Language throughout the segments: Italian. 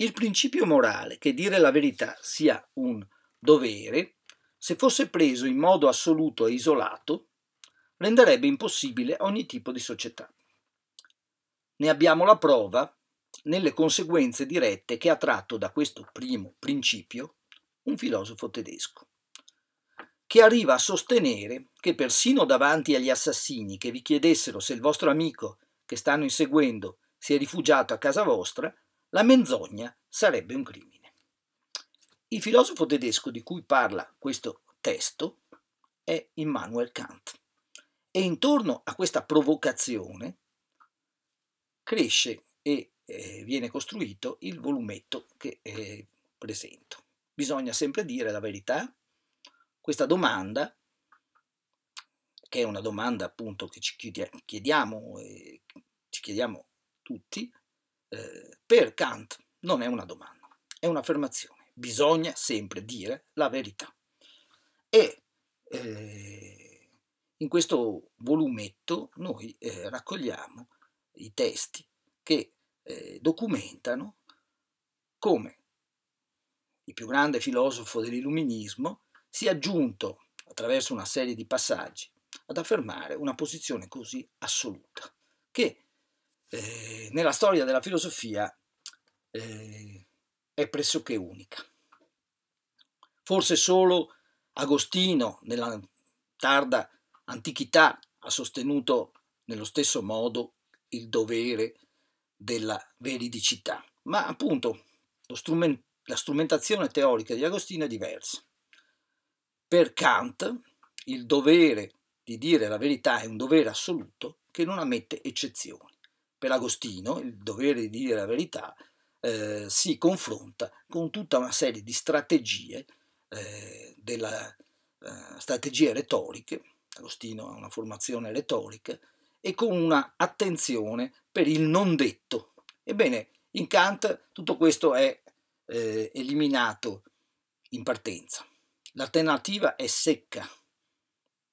Il principio morale che dire la verità sia un dovere, se fosse preso in modo assoluto e isolato, renderebbe impossibile ogni tipo di società. Ne abbiamo la prova nelle conseguenze dirette che ha tratto da questo primo principio un filosofo tedesco, che arriva a sostenere che persino davanti agli assassini che vi chiedessero se il vostro amico che stanno inseguendo si è rifugiato a casa vostra, la menzogna sarebbe un crimine. Il filosofo tedesco di cui parla questo testo è Immanuel Kant e intorno a questa provocazione cresce e eh, viene costruito il volumetto che eh, presento. Bisogna sempre dire la verità. Questa domanda, che è una domanda appunto che ci chiediamo, eh, ci chiediamo tutti, eh, per Kant non è una domanda, è un'affermazione. Bisogna sempre dire la verità. E eh, in questo volumetto noi eh, raccogliamo i testi che eh, documentano come il più grande filosofo dell'illuminismo sia giunto attraverso una serie di passaggi ad affermare una posizione così assoluta che eh, nella storia della filosofia eh, è pressoché unica. Forse solo Agostino nella tarda antichità ha sostenuto nello stesso modo il dovere della veridicità, ma appunto strument la strumentazione teorica di Agostino è diversa. Per Kant il dovere di dire la verità è un dovere assoluto che non ammette eccezioni per Agostino, il dovere di dire la verità, eh, si confronta con tutta una serie di strategie, eh, della, eh, strategie retoriche, Agostino ha una formazione retorica, e con una attenzione per il non detto. Ebbene, in Kant tutto questo è eh, eliminato in partenza. L'alternativa è secca,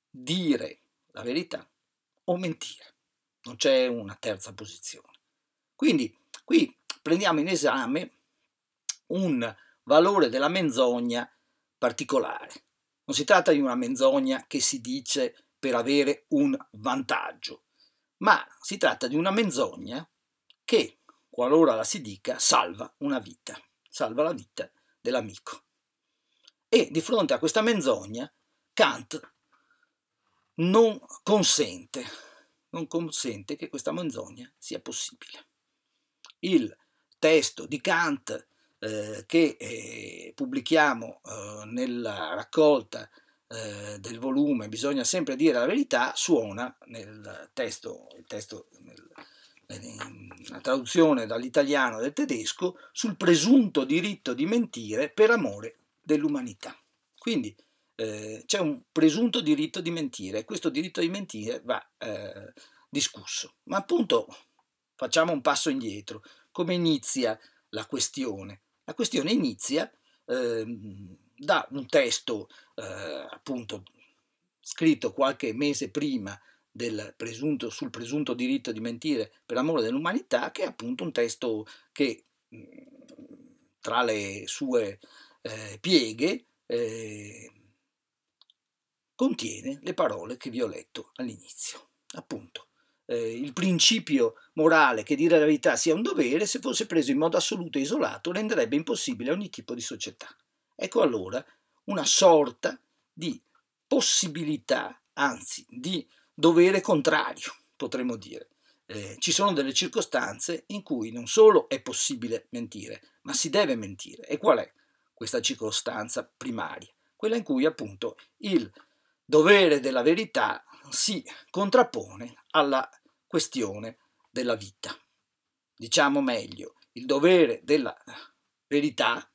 dire la verità o mentire non c'è una terza posizione. Quindi qui prendiamo in esame un valore della menzogna particolare. Non si tratta di una menzogna che si dice per avere un vantaggio, ma si tratta di una menzogna che, qualora la si dica, salva una vita, salva la vita dell'amico. E di fronte a questa menzogna Kant non consente non consente che questa menzogna sia possibile. Il testo di Kant eh, che eh, pubblichiamo eh, nella raccolta eh, del volume Bisogna sempre dire la verità suona nel testo, testo nel, la eh, traduzione dall'italiano del tedesco sul presunto diritto di mentire per amore dell'umanità. Quindi eh, c'è un presunto diritto di mentire e questo diritto di mentire va eh, discusso. Ma appunto facciamo un passo indietro. Come inizia la questione? La questione inizia eh, da un testo eh, appunto scritto qualche mese prima Presunto, sul presunto diritto di mentire per amore dell'umanità, che è appunto un testo che mm, tra le sue eh, pieghe eh, contiene le parole che vi ho letto all'inizio. Appunto, eh, il principio morale che dire la verità sia un dovere, se fosse preso in modo assoluto e isolato, renderebbe impossibile ogni tipo di società. Ecco allora una sorta di possibilità, anzi di dovere contrario, potremmo dire. Eh, ci sono delle circostanze in cui non solo è possibile mentire, ma si deve mentire. E qual è questa circostanza primaria? Quella in cui appunto il dovere della verità si contrappone alla questione della vita. Diciamo meglio, il dovere della verità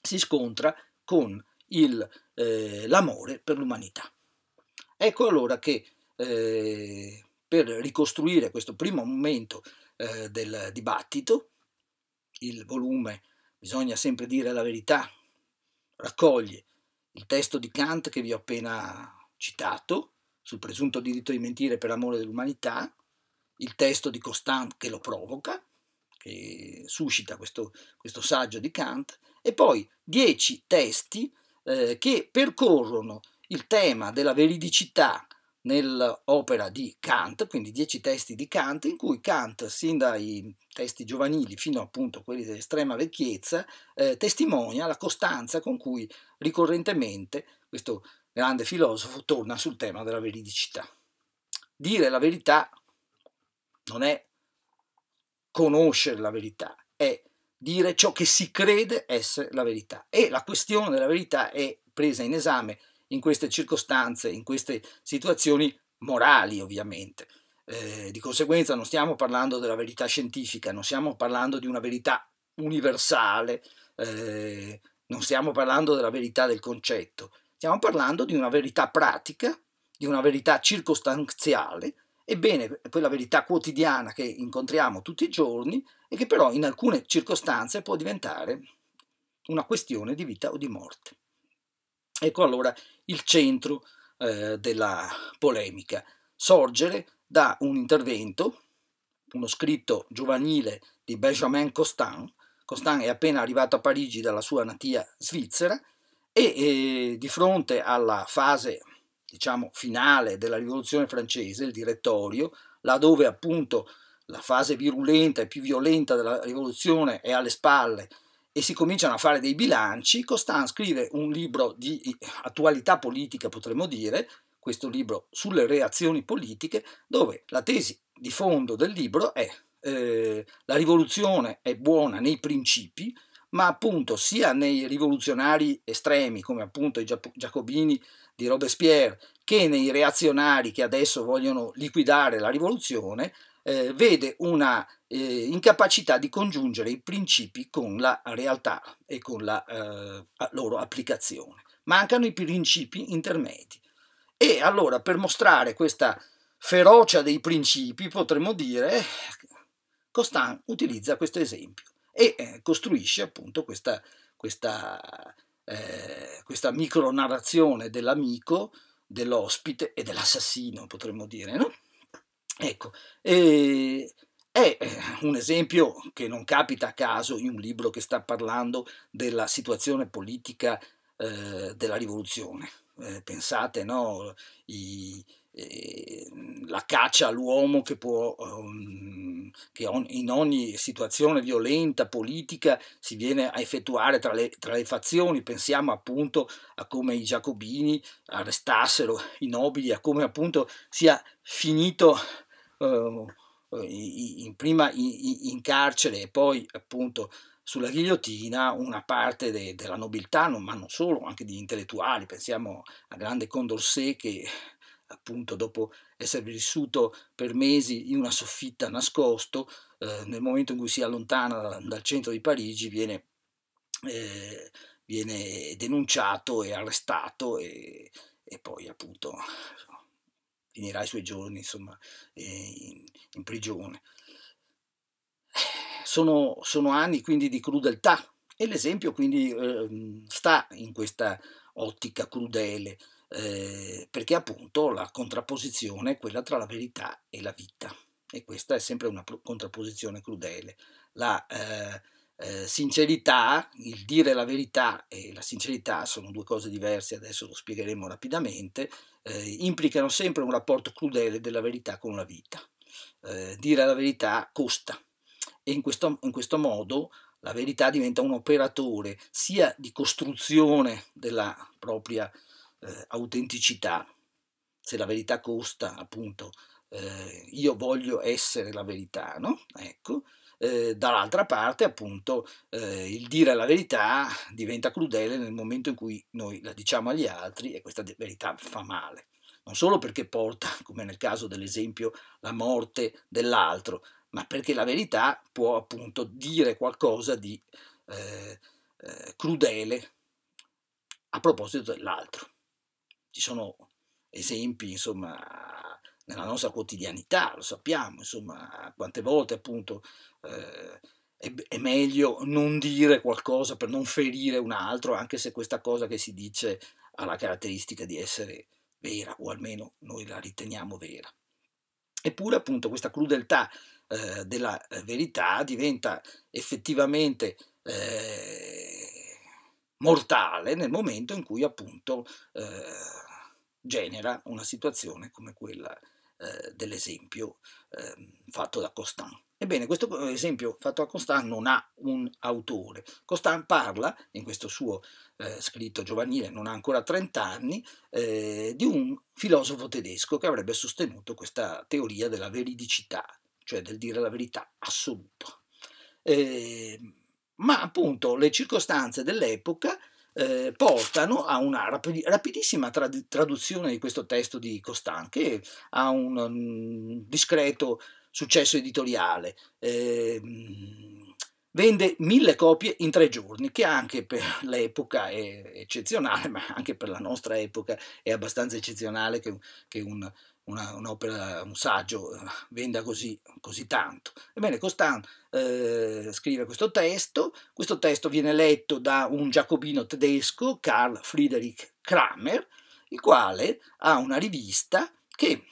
si scontra con il, eh, l'amore per l'umanità. Ecco allora che eh, per ricostruire questo primo momento eh, del dibattito, il volume, bisogna sempre dire la verità, raccoglie il testo di Kant che vi ho appena citato, sul presunto diritto di mentire per amore dell'umanità, il testo di Constant che lo provoca, che suscita questo, questo saggio di Kant, e poi dieci testi eh, che percorrono il tema della veridicità nell'opera di Kant, quindi dieci testi di Kant, in cui Kant, sin dai testi giovanili fino appunto a quelli dell'estrema vecchiezza, eh, testimonia la costanza con cui ricorrentemente questo grande filosofo torna sul tema della veridicità. Dire la verità non è conoscere la verità, è dire ciò che si crede essere la verità. E la questione della verità è presa in esame in queste circostanze, in queste situazioni morali ovviamente. Eh, di conseguenza non stiamo parlando della verità scientifica, non stiamo parlando di una verità universale, eh, non stiamo parlando della verità del concetto, stiamo parlando di una verità pratica, di una verità circostanziale, ebbene quella verità quotidiana che incontriamo tutti i giorni e che però in alcune circostanze può diventare una questione di vita o di morte. Ecco allora il centro eh, della polemica, sorgere da un intervento, uno scritto giovanile di Benjamin Constant, Constant è appena arrivato a Parigi dalla sua natia Svizzera e, e di fronte alla fase diciamo finale della rivoluzione francese, il direttorio, laddove appunto la fase virulenta e più violenta della rivoluzione è alle spalle e si cominciano a fare dei bilanci, Costan scrive un libro di attualità politica, potremmo dire, questo libro sulle reazioni politiche, dove la tesi di fondo del libro è eh, la rivoluzione è buona nei principi, ma appunto sia nei rivoluzionari estremi come appunto i giacobini di Robespierre che nei reazionari che adesso vogliono liquidare la rivoluzione, eh, vede una eh, incapacità di congiungere i principi con la realtà e con la eh, loro applicazione. Mancano i principi intermedi. E allora per mostrare questa ferocia dei principi potremmo dire eh, Costan utilizza questo esempio e eh, costruisce appunto questa, questa, eh, questa micronarrazione dell'amico, dell'ospite e dell'assassino, potremmo dire, no? Ecco, ehm, eh, è un esempio che non capita a caso in un libro che sta parlando della situazione politica eh, della rivoluzione. Eh, pensate, no? I, Ehm, la caccia all'uomo che può, ehm, che in ogni situazione violenta, politica, si viene a effettuare tra le, tra le fazioni. Pensiamo appunto a come i giacobini arrestassero i nobili, a come appunto sia finito uh, in, prima in, in, carcere e poi appunto sulla ghigliottina una parte de, della nobiltà, ma non solo, anche di intellettuali. Pensiamo a grande Condorcet che appunto dopo essere vissuto per mesi in una soffitta nascosto, eh, nel momento in cui si allontana dal centro di Parigi viene, eh, viene denunciato e arrestato e, e poi appunto insomma, finirà i suoi giorni insomma, eh, in, in prigione. Sono, sono, anni quindi di crudeltà e l'esempio quindi eh, sta in questa ottica crudele eh, perché appunto la contrapposizione è quella tra la verità e la vita e questa è sempre una contrapposizione crudele. La eh, eh, sincerità, il dire la verità e la sincerità sono due cose diverse, adesso lo spiegheremo rapidamente, eh, implicano sempre un rapporto crudele della verità con la vita. Eh, dire la verità costa e in questo, in questo modo la verità diventa un operatore sia di costruzione della propria eh, autenticità, se la verità costa, appunto, eh, io voglio essere la verità, no? Ecco. Eh, dall'altra parte, appunto, eh, il dire la verità diventa crudele nel momento in cui noi la diciamo agli altri e questa verità fa male. Non solo perché porta, come nel caso dell'esempio, la morte dell'altro, ma perché la verità può appunto dire qualcosa di eh, eh, crudele a proposito dell'altro ci sono esempi, insomma, nella nostra quotidianità, lo sappiamo, insomma, quante volte appunto eh, è, è, meglio non dire qualcosa per non ferire un altro, anche se questa cosa che si dice ha la caratteristica di essere vera, o almeno noi la riteniamo vera. Eppure appunto questa crudeltà eh, della eh, verità diventa effettivamente eh, mortale nel momento in cui appunto eh, genera una situazione come quella eh, dell'esempio eh, fatto da Constant. Ebbene, questo eh, esempio fatto da Constant non ha un autore. Constant parla, in questo suo eh, scritto giovanile, non ha ancora 30 anni, eh, di un filosofo tedesco che avrebbe sostenuto questa teoria della veridicità, cioè del dire la verità assoluta. Eh, ma appunto le circostanze dell'epoca eh, portano a una rapi- rapidissima trad- traduzione di questo testo di Costan, che ha un um, discreto successo editoriale. Eh, vende mille copie in tre giorni, che anche per l'epoca è eccezionale, ma anche per la nostra epoca è abbastanza eccezionale che, che un, una, un'opera, un saggio eh, venda così, così tanto. Ebbene, Costant eh, scrive questo testo, questo testo viene letto da un giacobino tedesco, Carl Friedrich Kramer, il quale ha una rivista che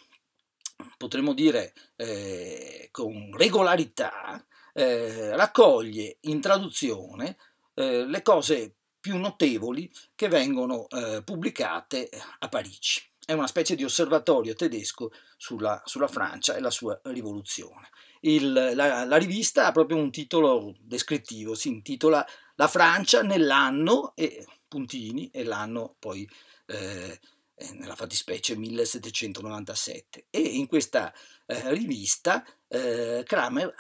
potremmo dire eh, con regolarità eh, raccoglie in traduzione eh, le cose più notevoli che vengono eh, pubblicate a Parigi è una specie di osservatorio tedesco sulla, sulla Francia e la sua rivoluzione. Il, la, la, rivista ha proprio un titolo descrittivo, si intitola La Francia nell'anno e puntini e l'anno poi eh, nella fattispecie 1797 e in questa eh, rivista eh, Kramer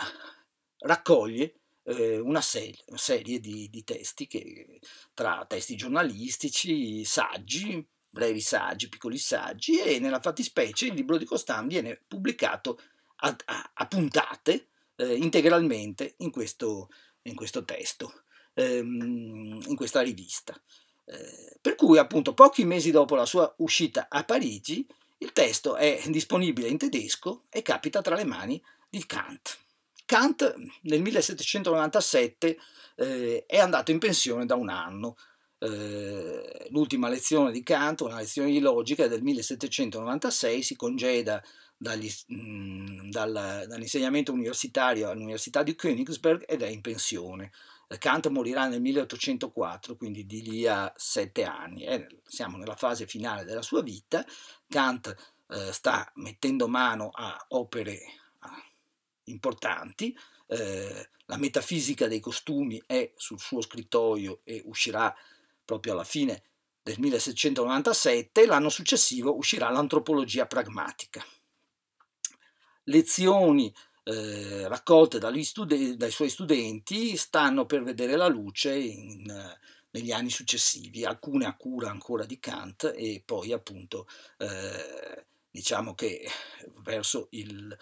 raccoglie eh, una serie, una serie di, di testi che, tra testi giornalistici, saggi, brevi saggi, piccoli saggi, e nella fattispecie il libro di Costan viene pubblicato a, a, a puntate eh, integralmente in questo, in questo testo, ehm, in questa rivista. Eh, per cui appunto pochi mesi dopo la sua uscita a Parigi il testo è disponibile in tedesco e capita tra le mani di Kant. Kant nel 1797 eh, è andato in pensione da un anno, eh, l'ultima lezione di Kant, una lezione di logica del 1796, si congeda dagli, mh, mm, dal, dall'insegnamento universitario all'Università di Königsberg ed è in pensione. Kant morirà nel 1804, quindi di lì a sette anni. Eh, siamo nella fase finale della sua vita. Kant eh, sta mettendo mano a opere importanti. Eh, la metafisica dei costumi è sul suo scrittoio e uscirà proprio alla fine del 1797, l'anno successivo uscirà l'antropologia pragmatica. Lezioni eh, raccolte studen- dai suoi studenti stanno per vedere la luce in, negli anni successivi, alcune a cura ancora di Kant e poi appunto eh, diciamo che verso il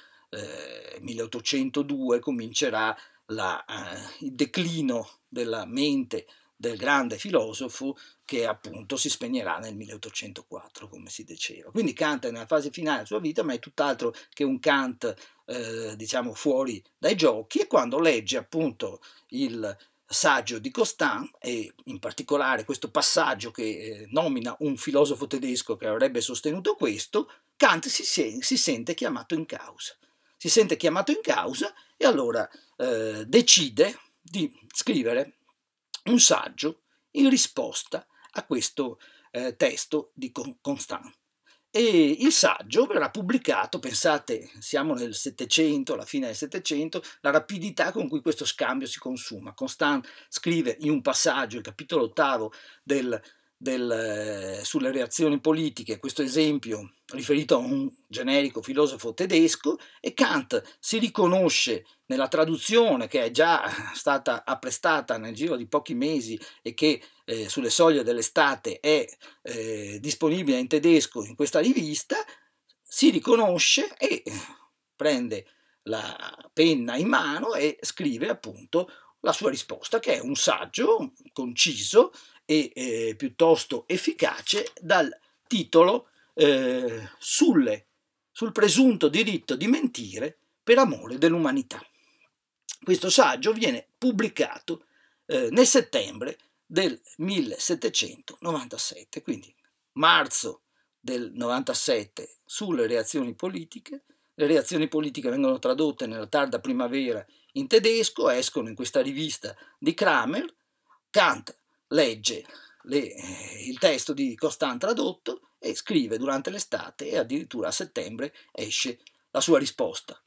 1802 eh, comincerà la, eh, il declino della mente del grande filosofo che appunto si spegnerà nel 1804, come si diceva. Quindi Kant è nella fase finale della sua vita, ma è tutt'altro che un Kant, eh, diciamo, fuori dai giochi, e quando legge appunto il saggio di Costant e in particolare questo passaggio che eh, nomina un filosofo tedesco che avrebbe sostenuto questo, Kant si, se si sente chiamato in causa. Si sente chiamato in causa e allora eh, decide di scrivere un saggio in risposta a questo eh, testo di Constant. E il saggio verrà pubblicato, pensate, siamo nel Settecento, alla fine del Settecento, la rapidità con cui questo scambio si consuma. Constant scrive in un passaggio, il capitolo ottavo del del, eh, sulle reazioni politiche, questo esempio riferito a un generico filosofo tedesco, e Kant si riconosce nella traduzione che è già stata apprestata nel giro di pochi mesi e che eh, sulle soglie dell'estate è eh, disponibile in tedesco in questa rivista, si riconosce e prende la penna in mano e scrive appunto la sua risposta, che è un saggio conciso e eh, piuttosto efficace dal titolo eh, sulle, sul presunto diritto di mentire per amore dell'umanità. Questo saggio viene pubblicato eh, nel settembre del 1797, quindi marzo del 97 sulle reazioni politiche. Le reazioni politiche vengono tradotte nella tarda primavera in tedesco, escono in questa rivista di Kramer. Kant legge le, il testo di Costan tradotto e scrive durante l'estate e addirittura a settembre esce la sua risposta.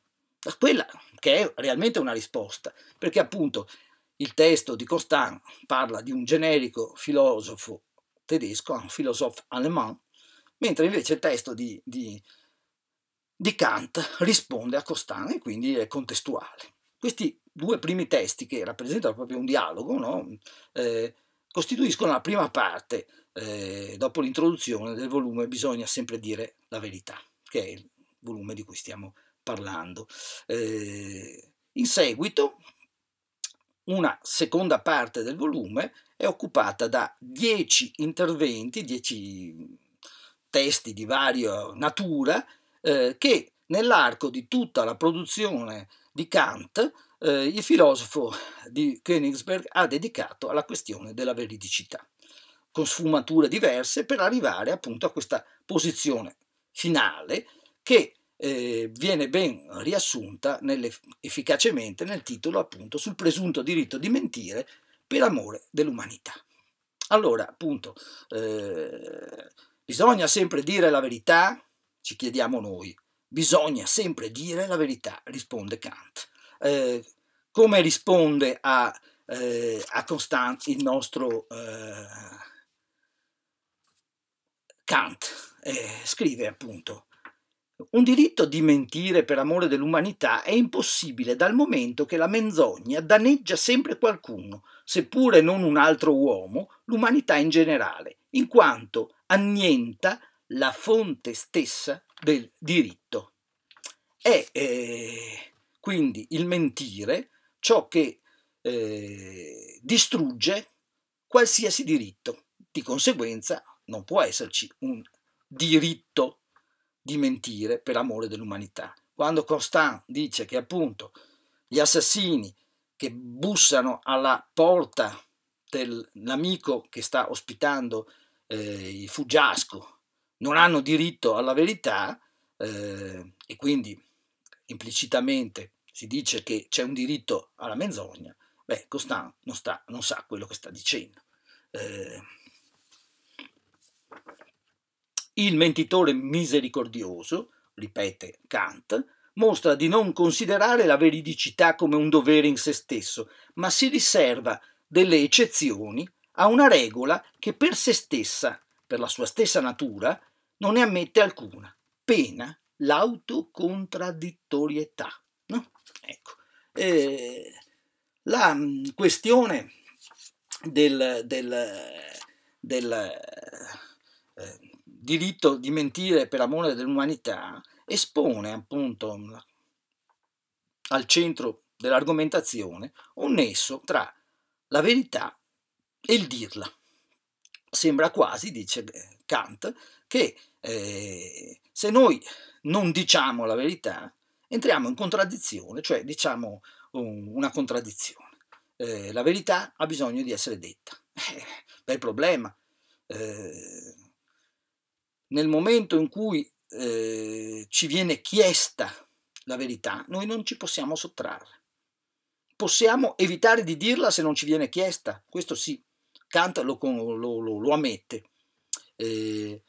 Quella che è realmente una risposta, perché appunto il testo di Costan parla di un generico filosofo tedesco, un filosofo allemand, mentre invece il testo di, di, di Kant risponde a Costan e quindi è contestuale. Questi due primi testi che rappresentano proprio un dialogo, no? eh, costituiscono la prima parte, eh, dopo l'introduzione del volume Bisogna sempre dire la verità, che è il volume di cui stiamo parlando. Eh, in seguito, una seconda parte del volume è occupata da dieci interventi, dieci testi di varia natura, eh, che nell'arco di tutta la produzione di Kant eh, il filosofo di Königsberg ha dedicato alla questione della veridicità, con sfumature diverse per arrivare appunto a questa posizione finale che eh, viene ben riassunta efficacemente nel titolo appunto sul presunto diritto di mentire per amore dell'umanità. Allora, appunto, eh, bisogna sempre dire la verità? Ci chiediamo noi. Bisogna sempre dire la verità, risponde Kant eh, come risponde a, eh, a Costanz il nostro eh, Kant. Eh, scrive appunto. Un diritto di mentire per amore dell'umanità è impossibile dal momento che la menzogna danneggia sempre qualcuno, seppure non un altro uomo, l'umanità in generale, in quanto annienta la fonte stessa del diritto. E eh, quindi il mentire, ciò che eh, distrugge qualsiasi diritto. Di conseguenza non può esserci un diritto di mentire per amore dell'umanità. Quando Constant dice che appunto gli assassini che bussano alla porta dell'amico che sta ospitando eh, il fuggiasco non hanno diritto alla verità eh, e quindi implicitamente si dice che c'è un diritto alla menzogna, beh, Costan non, sta, non sa quello che sta dicendo. Eh, il mentitore misericordioso, ripete Kant, mostra di non considerare la veridicità come un dovere in se stesso, ma si riserva delle eccezioni a una regola che per se stessa, per la sua stessa natura, non ne ammette alcuna, pena l'autocontraddittorietà. No? Ecco. Eh, la mm, questione del, del, del eh, diritto di mentire per amore dell'umanità espone appunto mm, al centro dell'argomentazione un nesso tra la verità e il dirla. Sembra quasi, dice Kant, che eh, se noi non diciamo la verità, entriamo in contraddizione, cioè diciamo um, una contraddizione. Eh, la verità ha bisogno di essere detta. Eh, bel problema. Eh, nel momento in cui eh, ci viene chiesta la verità, noi non ci possiamo sottrarre. Possiamo evitare di dirla se non ci viene chiesta, questo sì, Kant lo, lo, lo, lo ammette. Eh,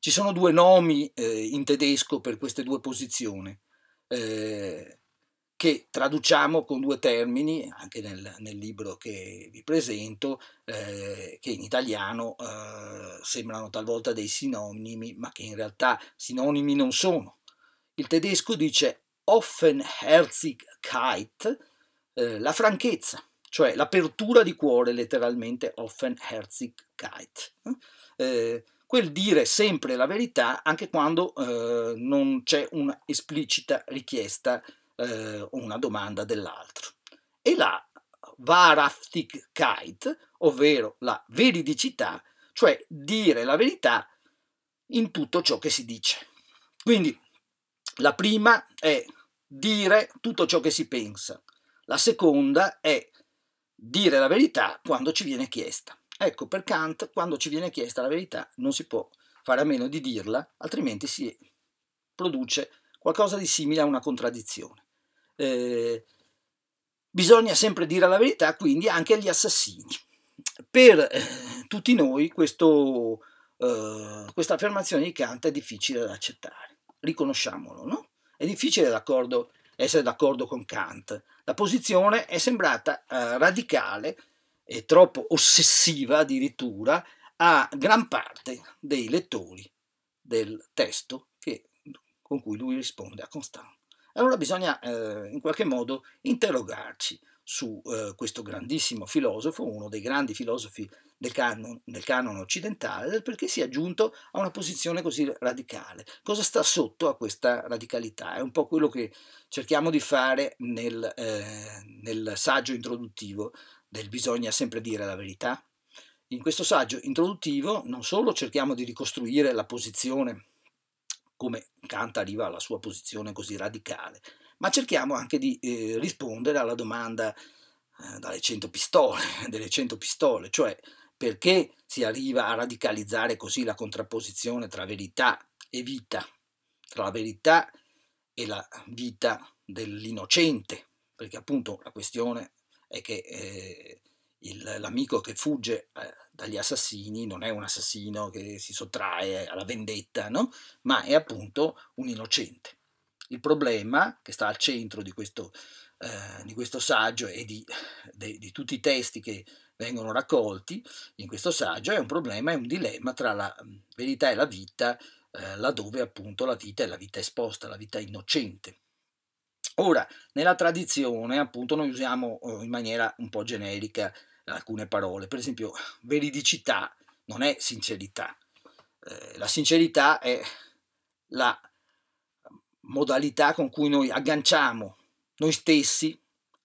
ci sono due nomi eh, in tedesco per queste due posizioni, eh, che traduciamo con due termini, anche nel, nel libro che vi presento, eh, che in italiano eh, sembrano talvolta dei sinonimi, ma che in realtà sinonimi non sono. Il tedesco dice Offenherzigkeit, eh, la franchezza, cioè l'apertura di cuore, letteralmente Offenherzigkeit. Eh, quel dire sempre la verità anche quando eh, non c'è un'esplicita esplicita richiesta eh, o una domanda dell'altro. E la Varaftigkeit, ovvero la veridicità, cioè dire la verità in tutto ciò che si dice. Quindi la prima è dire tutto ciò che si pensa, la seconda è dire la verità quando ci viene chiesta. Ecco, per Kant, quando ci viene chiesta la verità, non si può fare a meno di dirla, altrimenti si produce qualcosa di simile a una contraddizione. Eh, bisogna sempre dire la verità, quindi, anche agli assassini. Per eh, tutti noi questo, eh, questa affermazione di Kant è difficile da accettare, riconosciamolo, no? È difficile d'accordo, essere d'accordo con Kant. La posizione è sembrata eh, radicale e troppo ossessiva addirittura a gran parte dei lettori del testo che, con cui lui risponde a Constant. Allora bisogna eh, in qualche modo interrogarci su eh, questo grandissimo filosofo, uno dei grandi filosofi del, canon, del canone occidentale, perché si è giunto a una posizione così radicale. Cosa sta sotto a questa radicalità? È un po' quello che cerchiamo di fare nel, eh, nel saggio introduttivo del bisogna sempre dire la verità? In questo saggio introduttivo non solo cerchiamo di ricostruire la posizione, come Kant arriva alla sua posizione così radicale, ma cerchiamo anche di eh, rispondere alla domanda eh, dalle 100 pistole, delle cento pistole, cioè perché si arriva a radicalizzare così la contrapposizione tra verità e vita, tra la verità e la vita dell'innocente, perché appunto la questione è che eh, il, l'amico che fugge eh, dagli assassini non è un assassino che si sottrae alla vendetta, no? ma è appunto un innocente. Il problema che sta al centro di questo, eh, di questo saggio e di, de, di, tutti i testi che vengono raccolti in questo saggio è un problema, è un dilemma tra la mm, verità e la vita, eh, laddove appunto la vita è la vita esposta, la vita innocente. Ora, nella tradizione, appunto, noi usiamo eh, in maniera un po' generica alcune parole, per esempio veridicità non è sincerità, eh, la sincerità è la modalità con cui noi agganciamo noi stessi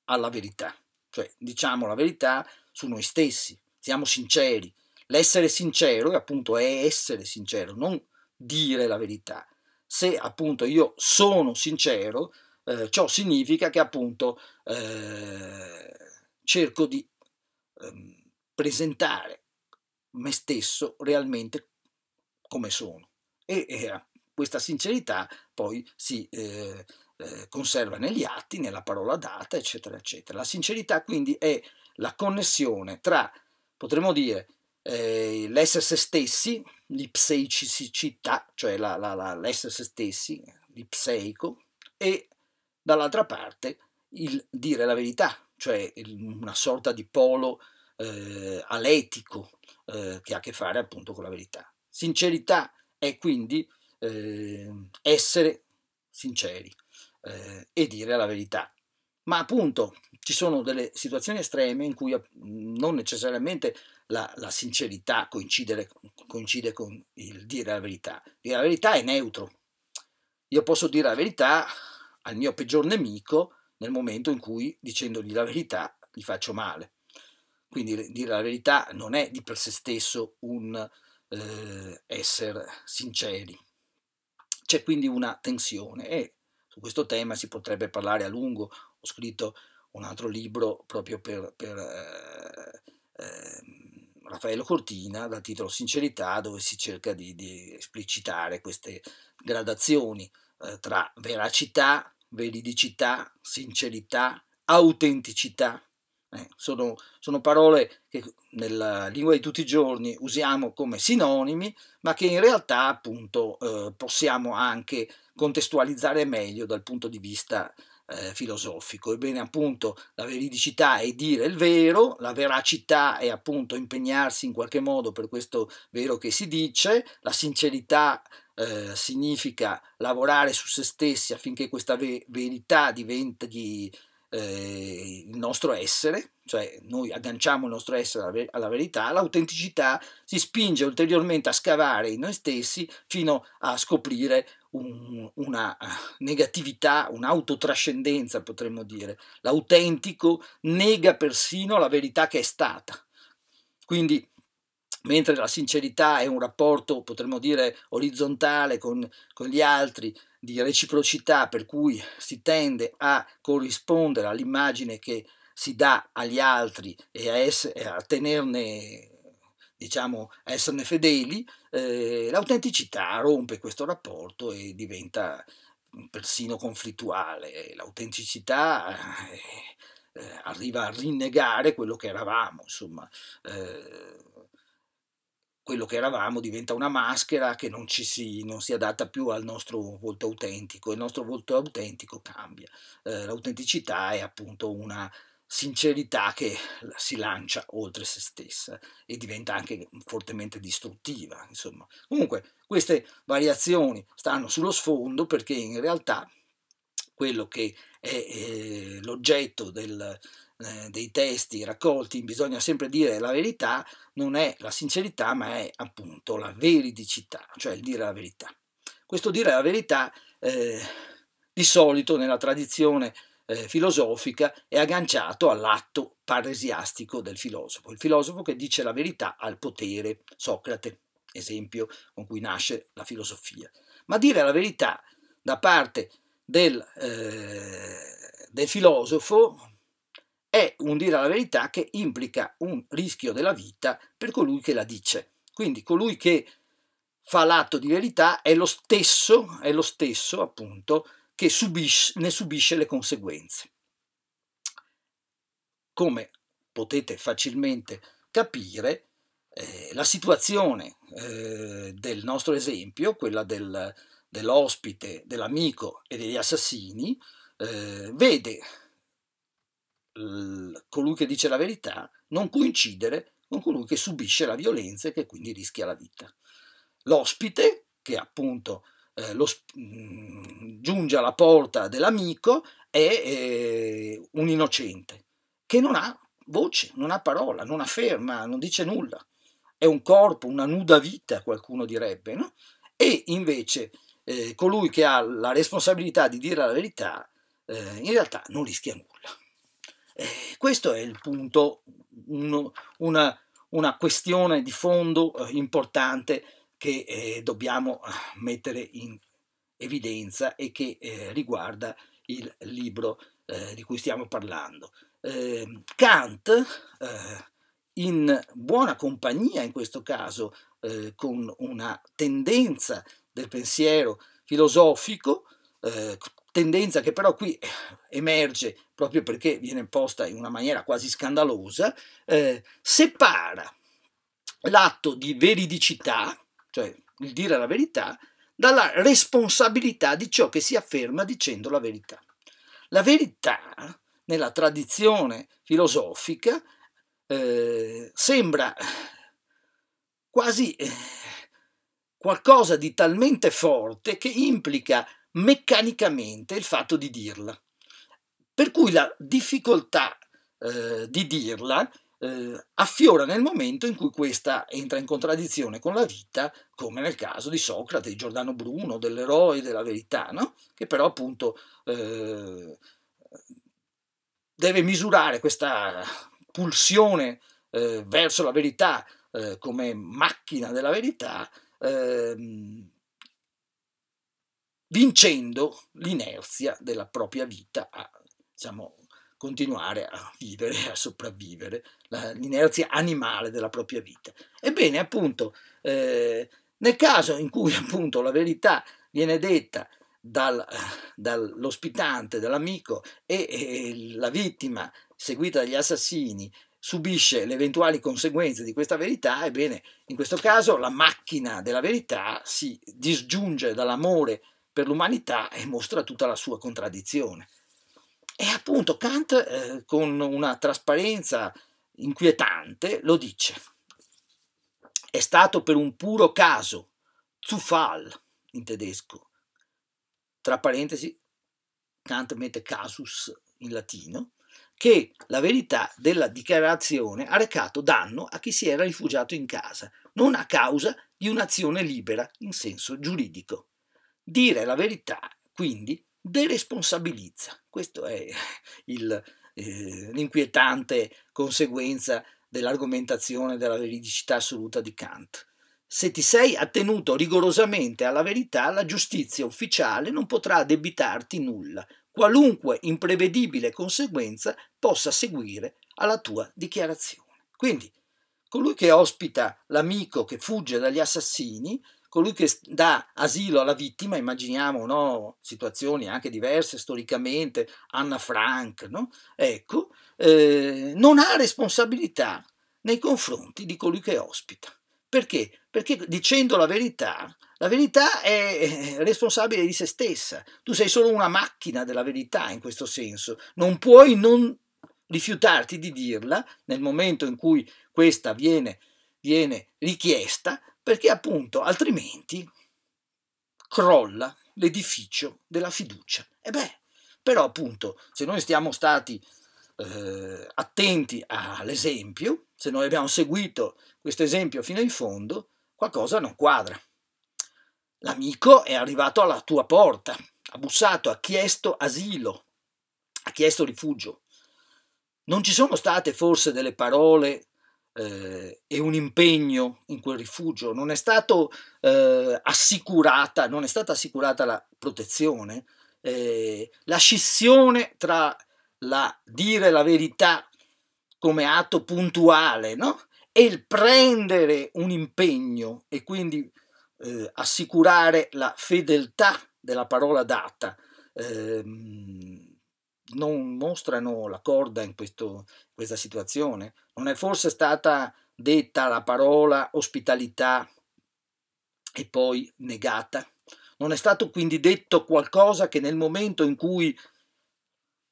alla verità, cioè diciamo la verità su noi stessi, siamo sinceri. L'essere sincero appunto è essere sincero, non dire la verità. Se appunto io sono sincero, eh, ciò significa che appunto eh, cerco di eh, presentare me stesso realmente come sono e, e eh, questa sincerità poi si eh, conserva negli atti, nella parola data, eccetera, eccetera. La sincerità quindi è la connessione tra, potremmo dire, eh, l'essere se stessi, l'ipseicità, cioè la, la, la, l'essere se stessi, l'ipseico, e Dall'altra parte il dire la verità, cioè una sorta di polo eh, aletico eh, che ha a che fare appunto con la verità. Sincerità è quindi eh, essere sinceri eh, e dire la verità. Ma appunto ci sono delle situazioni estreme in cui eh, non necessariamente la, la sincerità coincide, coincide con il dire la verità. Dire la verità è neutro. Io posso dire la verità al mio peggior nemico nel momento in cui dicendogli la verità gli faccio male. Quindi dire la verità non è di per sé stesso un eh, essere sinceri. C'è quindi una tensione e su questo tema si potrebbe parlare a lungo. Ho scritto un altro libro proprio per, per eh, eh, Raffaello Cortina dal titolo Sincerità dove si cerca di, di esplicitare queste gradazioni eh, tra veracità, veridicità, sincerità, autenticità. Eh, sono, sono, parole che nella lingua di tutti i giorni usiamo come sinonimi, ma che in realtà appunto eh, possiamo anche contestualizzare meglio dal punto di vista eh, filosofico. Ebbene, appunto, la veridicità è dire il vero, la veracità è appunto impegnarsi in qualche modo per questo vero che si dice, la sincerità è eh, significa lavorare su se stessi affinché questa ve- verità diventi eh, il nostro essere, cioè noi agganciamo il nostro essere alla, ver- alla, verità, l'autenticità si spinge ulteriormente a scavare in noi stessi fino a scoprire un, una eh, negatività, un'autotrascendenza potremmo dire. L'autentico nega persino la verità che è stata. Quindi mentre la sincerità è un rapporto, potremmo dire, orizzontale con, con, gli altri, di reciprocità, per cui si tende a corrispondere all'immagine che si dà agli altri e a, essere, a tenerne, diciamo, a esserne fedeli, eh, l'autenticità rompe questo rapporto e diventa mm, persino conflittuale. L'autenticità eh, eh, arriva a rinnegare quello che eravamo, insomma. Eh, quello che eravamo diventa una maschera che non, si, non si, adatta più al nostro volto autentico, il nostro volto autentico cambia. Eh, l'autenticità è appunto una sincerità che si lancia oltre se stessa e diventa anche fortemente distruttiva. Insomma. Comunque queste variazioni stanno sullo sfondo perché in realtà quello che è eh, l'oggetto del, eh, dei testi raccolti bisogna sempre dire la verità, non è la sincerità, ma è appunto la veridicità, cioè il dire la verità. Questo dire la verità eh, di solito nella tradizione eh, filosofica è agganciato all'atto paresiastico del filosofo, il filosofo che dice la verità al potere, Socrate, esempio con cui nasce la filosofia. Ma dire la verità da parte del, eh, del filosofo è un dire la verità che implica un rischio della vita per colui che la dice. Quindi colui che fa l'atto di verità è lo stesso, è lo stesso appunto, che subisce, ne subisce le conseguenze. Come potete facilmente capire, eh, la situazione eh, del nostro esempio, quella del, dell'ospite, dell'amico e degli assassini, eh, vede colui che dice la verità non coincidere con colui che subisce la violenza e che quindi rischia la vita. L'ospite, che appunto eh, lo, mh, mm, giunge alla porta dell'amico, è eh, un innocente che non ha voce, non ha parola, non afferma, non dice nulla. È un corpo, una nuda vita, qualcuno direbbe, no? E invece eh, colui che ha la responsabilità di dire la verità, eh, in realtà non rischia nulla questo è il punto, uno, una, una, questione di fondo eh, importante che eh, dobbiamo eh, mettere in evidenza e che eh, riguarda il libro eh, di cui stiamo parlando. Ehm, Kant, in buona compagnia in questo caso, con una tendenza del pensiero filosofico, tendenza che però qui eh, emerge proprio perché viene posta in una maniera quasi scandalosa, eh, separa l'atto di veridicità, cioè il dire la verità, dalla responsabilità di ciò che si afferma dicendo la verità. La verità, nella tradizione filosofica, eh, sembra quasi eh, qualcosa di talmente forte che implica meccanicamente il fatto di dirla. Per cui la difficoltà eh, di dirla eh, affiora nel momento in cui questa entra in contraddizione con la vita, come nel caso di Socrate, di Giordano Bruno, dell'eroe della verità, no? che però appunto eh, deve misurare questa pulsione eh, verso la verità eh, come macchina della verità ehm, vincendo l'inerzia della propria vita a diciamo, continuare a vivere, a sopravvivere, la, l'inerzia animale della propria vita. Ebbene, appunto, eh, nel caso in cui appunto la verità viene detta dal, dall'ospitante, dall'amico e, e la vittima seguita dagli assassini subisce le eventuali conseguenze di questa verità, ebbene, in questo caso la macchina della verità si disgiunge dall'amore per l'umanità e mostra tutta la sua contraddizione. E appunto Kant, eh, con una trasparenza inquietante, lo dice. È stato per un puro caso, Zufall in tedesco, tra parentesi, Kant mette casus in latino, che la verità della dichiarazione ha recato danno a chi si era rifugiato in casa, non a causa di un'azione libera in senso giuridico. Dire la verità, quindi, deresponsabilizza. Questo è il, eh, l'inquietante conseguenza dell'argomentazione della veridicità assoluta di Kant. Se ti sei attenuto rigorosamente alla verità, la giustizia ufficiale non potrà debitarti nulla, qualunque imprevedibile conseguenza possa seguire alla tua dichiarazione. Quindi, colui che ospita l'amico che fugge dagli assassini colui che dà asilo alla vittima, immaginiamo no? situazioni anche diverse storicamente, Anna Frank, no? ecco, eh, non ha responsabilità nei confronti di colui che ospita. Perché? Perché dicendo la verità, la verità è responsabile di se stessa, tu sei solo una macchina della verità in questo senso, non puoi non rifiutarti di dirla nel momento in cui questa viene, viene richiesta, perché appunto altrimenti crolla l'edificio della fiducia. E beh, però appunto, se noi stiamo stati eh, attenti all'esempio, se noi abbiamo seguito questo esempio fino in fondo, qualcosa non quadra. L'amico è arrivato alla tua porta, ha bussato, ha chiesto asilo, ha chiesto rifugio. Non ci sono state forse delle parole eh, e un impegno in quel rifugio, non è, stato, eh, assicurata, non è stata assicurata la protezione, eh, la scissione tra la dire la verità come atto puntuale no? e il prendere un impegno e quindi eh, assicurare la fedeltà della parola data. Eh, non mostrano la corda in questo, questa situazione? Non è forse stata detta la parola ospitalità e poi negata? Non è stato quindi detto qualcosa che nel momento in cui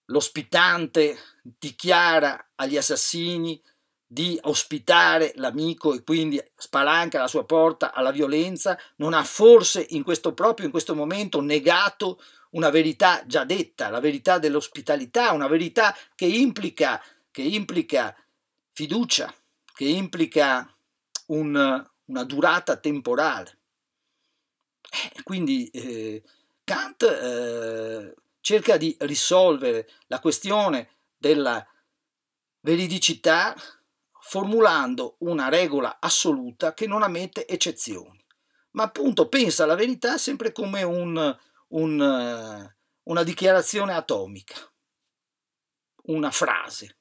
l'ospitante dichiara agli assassini di ospitare l'amico e quindi spalanca la sua porta alla violenza, non ha forse in questo proprio in questo momento negato una verità già detta, la verità dell'ospitalità, una verità che implica, che implica fiducia, che implica un, una durata temporale. Eh, quindi eh, Kant eh, cerca di risolvere la questione della veridicità formulando una regola assoluta che non ammette eccezioni, ma appunto pensa alla verità sempre come un, un, una dichiarazione atomica, una frase.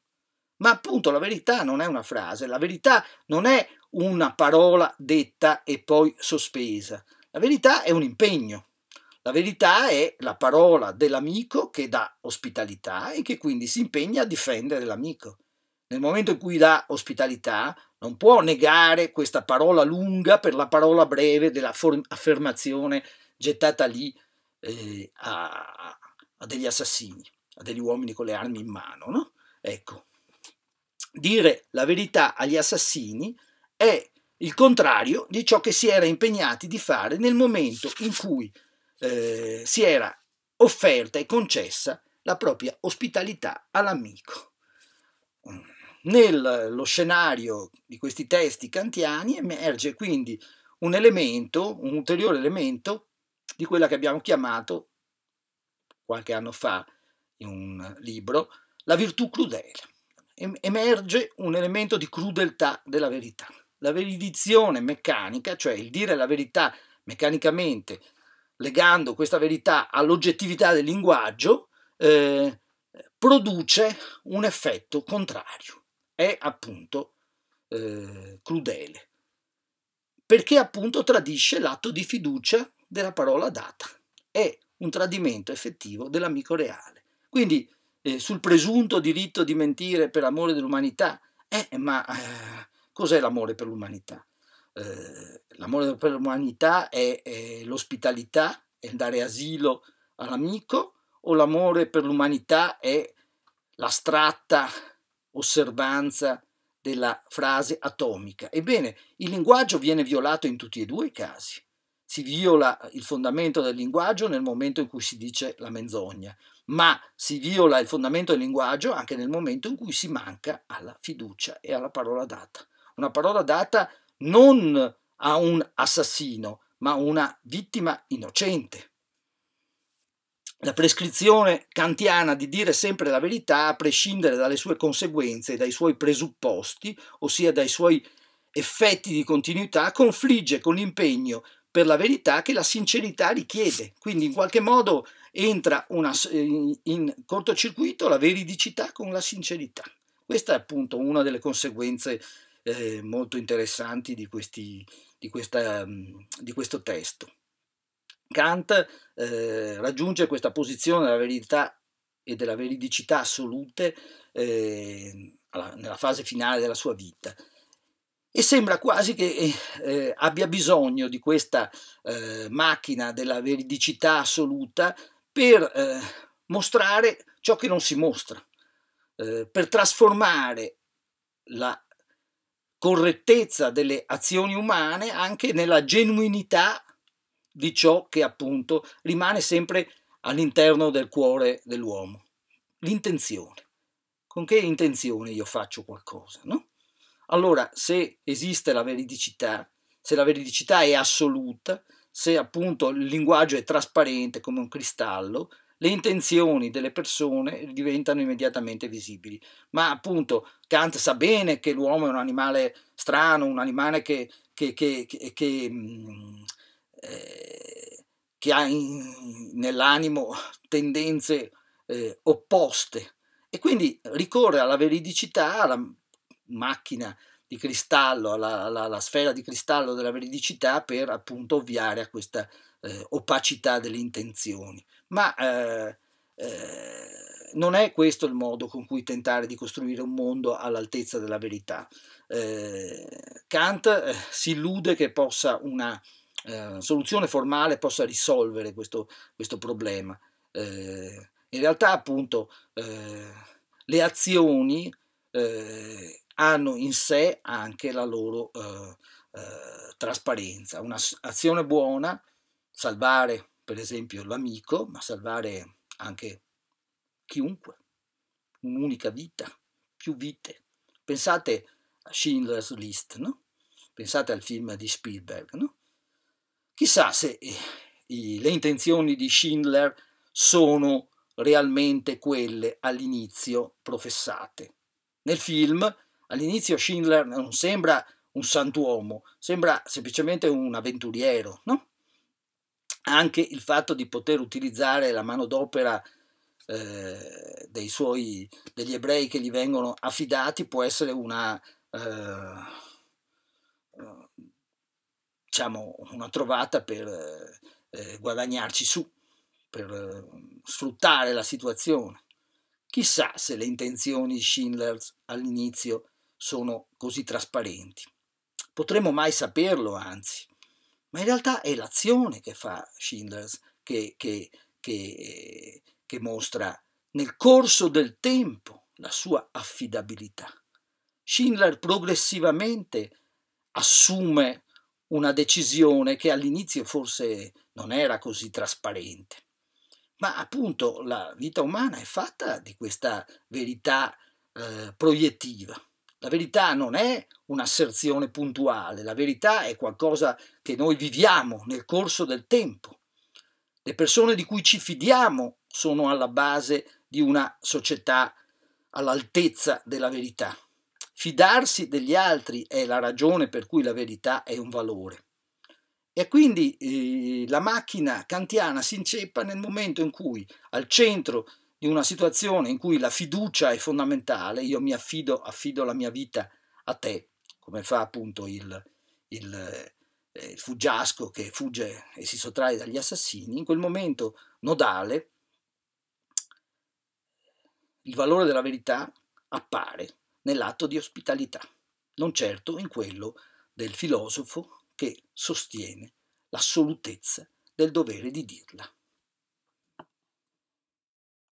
Ma appunto la verità non è una frase, la verità non è una parola detta e poi sospesa, la verità è un impegno. La verità è la parola dell'amico che dà ospitalità e che quindi si impegna a difendere l'amico nel momento in cui dà ospitalità, non può negare questa parola lunga per la parola breve dell'affermazione gettata lì eh, a, a, degli assassini, a degli uomini con le armi in mano. No? Ecco, dire la verità agli assassini è il contrario di ciò che si era impegnati di fare nel momento in cui eh, si era offerta e concessa la propria ospitalità all'amico. Nello scenario di questi testi kantiani emerge quindi un elemento, un ulteriore elemento di quella che abbiamo chiamato qualche anno fa in un libro, la virtù crudele. Emerge un elemento di crudeltà della verità. La veridizione meccanica, cioè il dire la verità meccanicamente, legando questa verità all'oggettività del linguaggio, eh, produce un effetto contrario, è appunto eh, crudele, perché appunto tradisce l'atto di fiducia della parola data, è un tradimento effettivo dell'amico reale. Quindi eh, sul presunto diritto di mentire per amore dell'umanità, eh, eh ma eh, cos'è l'amore per l'umanità? Eh, l'amore per l'umanità è, è l'ospitalità, è dare asilo all'amico, o l'amore per l'umanità è l'astratta osservanza della frase atomica. Ebbene, il linguaggio viene violato in tutti e due i casi. Si viola il fondamento del linguaggio nel momento in cui si dice la menzogna, ma si viola il fondamento del linguaggio anche nel momento in cui si manca alla fiducia e alla parola data. Una parola data non a un assassino, ma a una vittima innocente la prescrizione kantiana di dire sempre la verità a prescindere dalle sue conseguenze e dai suoi presupposti, ossia dai suoi effetti di continuità, confligge con l'impegno per la verità che la sincerità richiede. Quindi in qualche modo entra una, in, eh, in cortocircuito la veridicità con la sincerità. Questa è appunto una delle conseguenze eh, molto interessanti di, questi, di, questa, mm, di questo testo. Kant eh, raggiunge questa posizione della verità e della veridicità assolute eh, nella fase finale della sua vita. E sembra quasi che eh, eh abbia bisogno di questa eh, macchina della veridicità assoluta per eh, mostrare ciò che non si mostra, per trasformare la correttezza delle azioni umane anche nella genuinità di ciò che appunto rimane sempre all'interno del cuore dell'uomo, l'intenzione. Con che intenzione io faccio qualcosa, no? Allora, se esiste la veridicità, se la veridicità è assoluta, se appunto il linguaggio è trasparente come un cristallo, le intenzioni delle persone diventano immediatamente visibili. Ma appunto Kant sa bene che l'uomo è un animale strano, un animale che, che, che, che mh, mhmm, eh, che ha in, nell'animo tendenze eh, opposte e quindi ricorre alla veridicità, alla macchina di cristallo, alla, alla, alla sfera di cristallo della veridicità per appunto ovviare a questa eh, opacità delle intenzioni. Ma eh, eh non è questo il modo con cui tentare di costruire un mondo all'altezza della verità. Eh, Kant si illude che possa una eh, soluzione formale possa risolvere questo, questo problema. Eh, in realtà appunto eh, le azioni eh, hanno in sé anche la loro trasparenza. Un'azione buona, salvare per esempio l'amico, ma salvare anche chiunque, un'unica vita, più vite. Pensate a Schindler's List, no? pensate al film di Spielberg, no? Chissà se eh, le intenzioni di Schindler sono realmente quelle all'inizio professate. Nel film all'inizio Schindler non sembra un santuomo, sembra semplicemente un avventuriero, no? Anche il fatto di poter utilizzare la manodopera eh, dei suoi, degli ebrei che gli vengono affidati può essere una... Eh, diciamo, una trovata per eh, guadagnarci su, per eh, sfruttare la situazione. Chissà se le intenzioni di Schindler all'inizio sono così trasparenti. Potremmo mai saperlo, anzi. Ma in realtà è l'azione che fa Schindler che, che, che, eh, che mostra nel corso del tempo la sua affidabilità. Schindler progressivamente assume una decisione che all'inizio forse non era così trasparente. Ma appunto la vita umana è fatta di questa verità eh, proiettiva. La verità non è un'asserzione puntuale, la verità è qualcosa che noi viviamo nel corso del tempo. Le persone di cui ci fidiamo sono alla base di una società all'altezza della verità. Fidarsi degli altri è la ragione per cui la verità è un valore. E quindi eh, la macchina kantiana si inceppa nel momento in cui al centro di una situazione in cui la fiducia è fondamentale, io mi affido, affido la mia vita a te, come fa appunto il, il, eh, il fuggiasco che fugge e si sottrae dagli assassini, in quel momento nodale il valore della verità appare nell'atto di ospitalità, non certo in quello del filosofo che sostiene l'assolutezza del dovere di dirla.